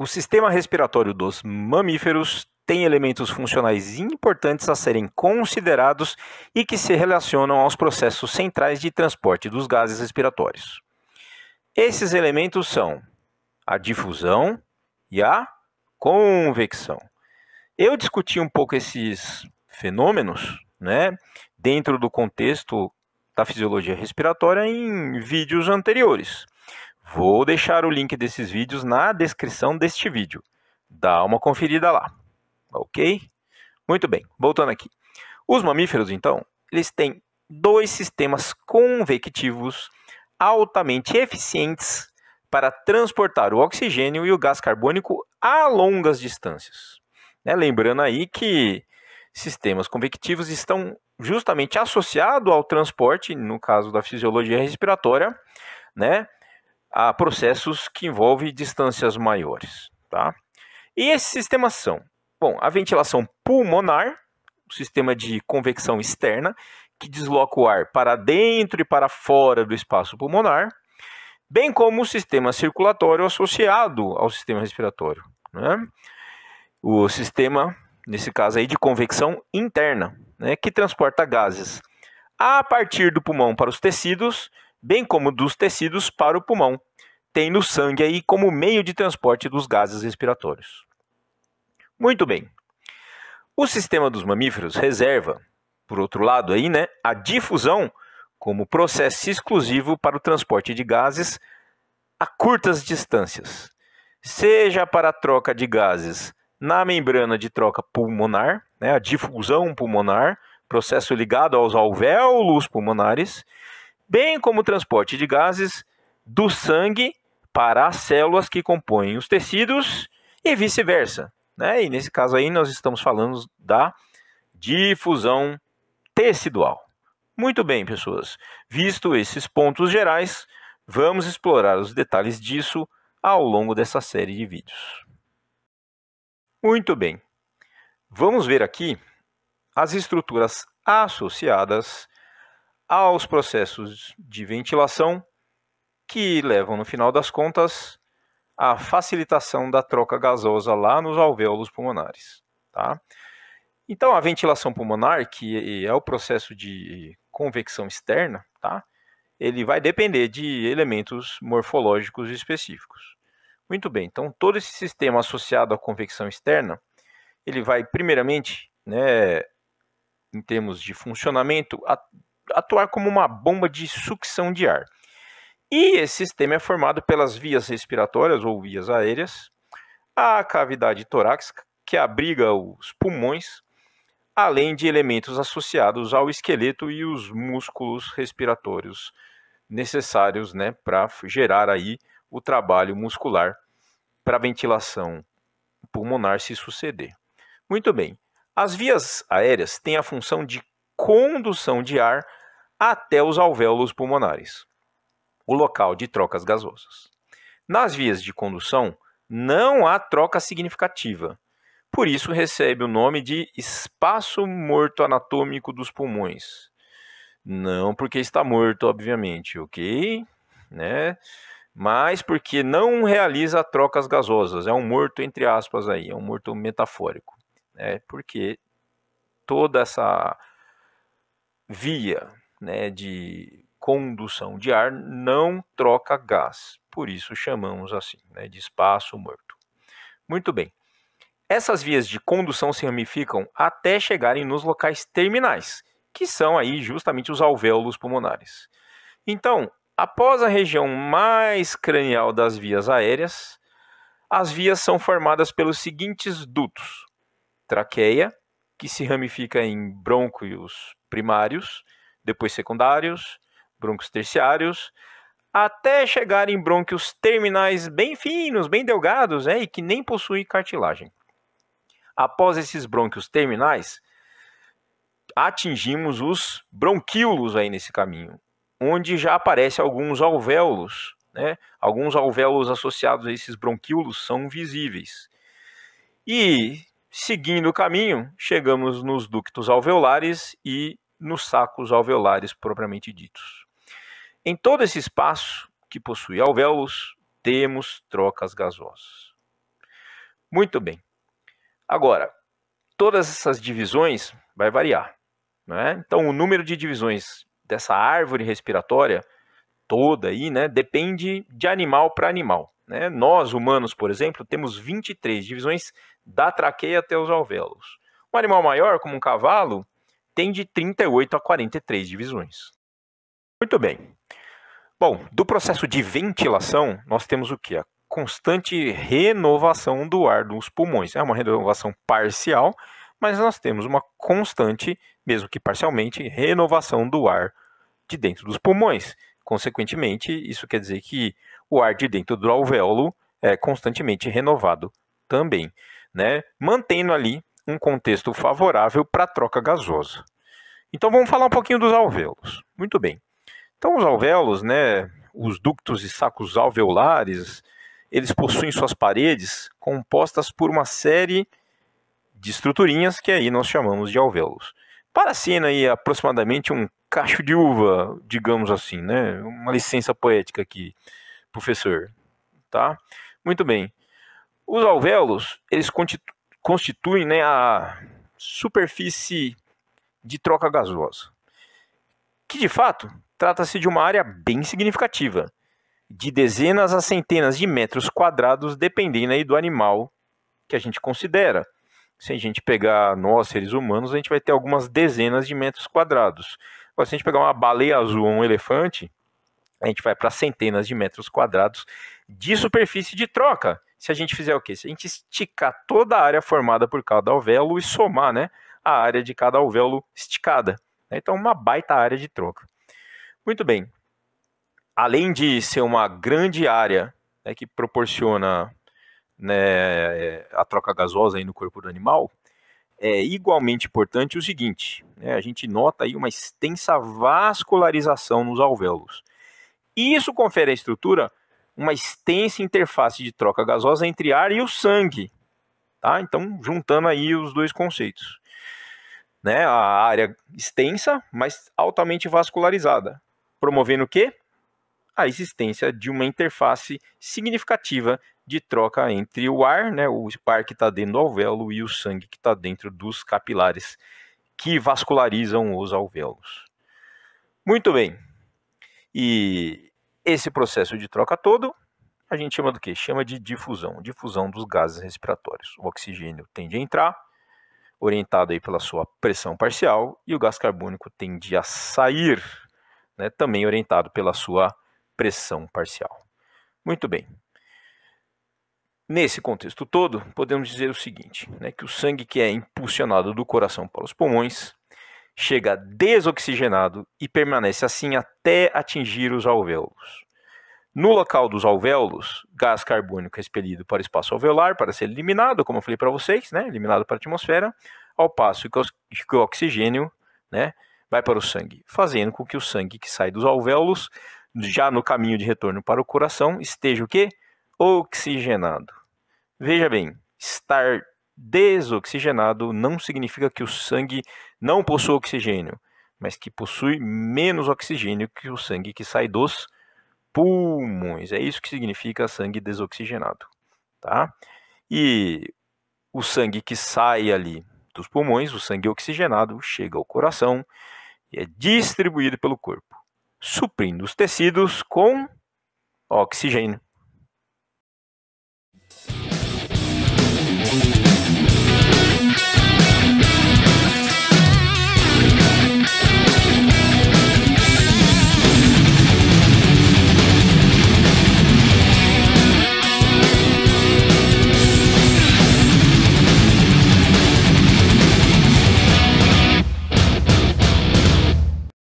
O sistema respiratório dos mamíferos tem elementos funcionais importantes a serem considerados e que se relacionam aos processos centrais de transporte dos gases respiratórios. Esses elementos são a difusão e a convecção. Eu discuti um pouco esses fenômenos, né, dentro do contexto da fisiologia respiratória em vídeos anteriores. Vou deixar o link desses vídeos na descrição deste vídeo. Dá uma conferida lá. Ok? Muito bem, voltando aqui. Os mamíferos, então, eles têm dois sistemas convectivos altamente eficientes para transportar o oxigênio e o gás carbônico a longas distâncias. Né? Lembrando aí que sistemas convectivos estão justamente associados ao transporte, no caso da fisiologia respiratória, né? a processos que envolvem distâncias maiores. Tá? E esses sistemas são, bom, a ventilação pulmonar, o sistema de convecção externa, que desloca o ar para dentro e para fora do espaço pulmonar, bem como o sistema circulatório associado ao sistema respiratório. Né? O sistema, nesse caso aí, de convecção interna, né, que transporta gases a partir do pulmão para os tecidos, bem como dos tecidos para o pulmão, tendo o sangue aí como meio de transporte dos gases respiratórios. Muito bem. O sistema dos mamíferos reserva, por outro lado aí, né, a difusão como processo exclusivo para o transporte de gases a curtas distâncias, seja para a troca de gases na membrana de troca pulmonar, né, a difusão pulmonar, processo ligado aos alvéolos pulmonares, bem como o transporte de gases do sangue para as células que compõem os tecidos e vice-versa. Né? E nesse caso aí nós estamos falando da difusão tecidual. Muito bem, pessoas. Visto esses pontos gerais, vamos explorar os detalhes disso ao longo dessa série de vídeos. Muito bem. Vamos ver aqui as estruturas associadas aos processos de ventilação, que levam, no final das contas, à facilitação da troca gasosa lá nos alvéolos pulmonares. Tá? Então, a ventilação pulmonar, que é o processo de convecção externa, tá? ele vai depender de elementos morfológicos específicos. Muito bem, então todo esse sistema associado à convecção externa, ele vai primeiramente, né, em termos de funcionamento, atuar como uma bomba de sucção de ar. E esse sistema é formado pelas vias respiratórias ou vias aéreas, a cavidade torácica, que abriga os pulmões, além de elementos associados ao esqueleto e os músculos respiratórios necessários né, para gerar aí o trabalho muscular para a ventilação pulmonar se suceder. Muito bem. As vias aéreas têm a função de condução de ar até os alvéolos pulmonares, o local de trocas gasosas. Nas vias de condução, não há troca significativa. Por isso recebe o nome de espaço morto anatômico dos pulmões. Não porque está morto, obviamente, ok? Né? Mas porque não realiza trocas gasosas. É um morto entre aspas aí, é um morto metafórico. É Porque toda essa via né, de condução de ar não troca gás, por isso chamamos assim né, de espaço morto. Muito bem. Essas vias de condução se ramificam até chegarem nos locais terminais, que são aí justamente os alvéolos pulmonares. Então, após a região mais cranial das vias aéreas, as vias são formadas pelos seguintes dutos: traqueia, que se ramifica em brônquios primários, depois secundários, brônquios terciários, até chegar em brônquios terminais bem finos, bem delgados, né, e que nem possuem cartilagem. Após esses brônquios terminais, atingimos os bronquíolos aí nesse caminho, onde já aparecem alguns alvéolos, né? Alguns alvéolos associados a esses bronquíolos são visíveis. E seguindo o caminho, chegamos nos ductos alveolares e nos sacos alveolares propriamente ditos. Em todo esse espaço que possui alvéolos, temos trocas gasosas. Muito bem. Agora, todas essas divisões vai variar. Né? Então, o número de divisões dessa árvore respiratória toda aí, né, depende de animal para animal. Né? Nós, humanos, por exemplo, temos 23 divisões da traqueia até os alvéolos. Um animal maior, como um cavalo, tem de 38 a 43 divisões. Muito bem. Bom, do processo de ventilação, nós temos o que? A constante renovação do ar dos pulmões. É uma renovação parcial, mas nós temos uma constante, mesmo que parcialmente, renovação do ar de dentro dos pulmões. Consequentemente, isso quer dizer que o ar de dentro do alvéolo é constantemente renovado também, né? Mantendo ali um contexto favorável para a troca gasosa. Então vamos falar um pouquinho dos alvéolos. Muito bem. Então os alvéolos, né, os ductos e sacos alveolares, eles possuem suas paredes compostas por uma série de estruturinhas que aí nós chamamos de alvéolos. Para a cena aí aproximadamente um cacho de uva, digamos assim, né? Uma licença poética aqui, professor, tá? Muito bem. Os alvéolos, eles constituem né, a superfície de troca gasosa, que de fato trata-se de uma área bem significativa, de dezenas a centenas de metros quadrados, dependendo aí do animal que a gente considera. Se a gente pegar nós, seres humanos, a gente vai ter algumas dezenas de metros quadrados. Agora, se a gente pegar uma baleia azul ou um elefante, a gente vai para centenas de metros quadrados de superfície de troca se a gente fizer o quê? Se a gente esticar toda a área formada por cada alvéolo e somar né, a área de cada alvéolo esticada. Né? Então, uma baita área de troca. Muito bem. Além de ser uma grande área né, que proporciona né, a troca gasosa aí no corpo do animal, é igualmente importante o seguinte: né, a gente nota aí uma extensa vascularização nos alvéolos. E isso confere à estrutura uma extensa interface de troca gasosa entre ar e o sangue. Tá? Então, juntando aí os dois conceitos. Né? A área extensa, mas altamente vascularizada. Promovendo o quê? A existência de uma interface significativa de troca entre o ar, né, o ar que está dentro do alvéolo, e o sangue que está dentro dos capilares que vascularizam os alvéolos. Muito bem. E esse processo de troca todo a gente chama do que? Chama de difusão, difusão dos gases respiratórios. O oxigênio tende a entrar, orientado aí pela sua pressão parcial, e o gás carbônico tende a sair, né, também orientado pela sua pressão parcial. Muito bem. Nesse contexto todo, podemos dizer o seguinte, né, que o sangue que é impulsionado do coração para os pulmões chega desoxigenado e permanece assim até atingir os alvéolos. No local dos alvéolos, gás carbônico é expelido para o espaço alveolar para ser eliminado, como eu falei para vocês, né, eliminado para a atmosfera, ao passo que o oxigênio né, vai para o sangue, fazendo com que o sangue que sai dos alvéolos, já no caminho de retorno para o coração, esteja o quê? Oxigenado. Veja bem, estar desoxigenado não significa que o sangue não possui oxigênio, mas que possui menos oxigênio que o sangue que sai dos pulmões. É isso que significa sangue desoxigenado, tá? E o sangue que sai ali dos pulmões, o sangue oxigenado, chega ao coração e é distribuído pelo corpo, suprindo os tecidos com oxigênio.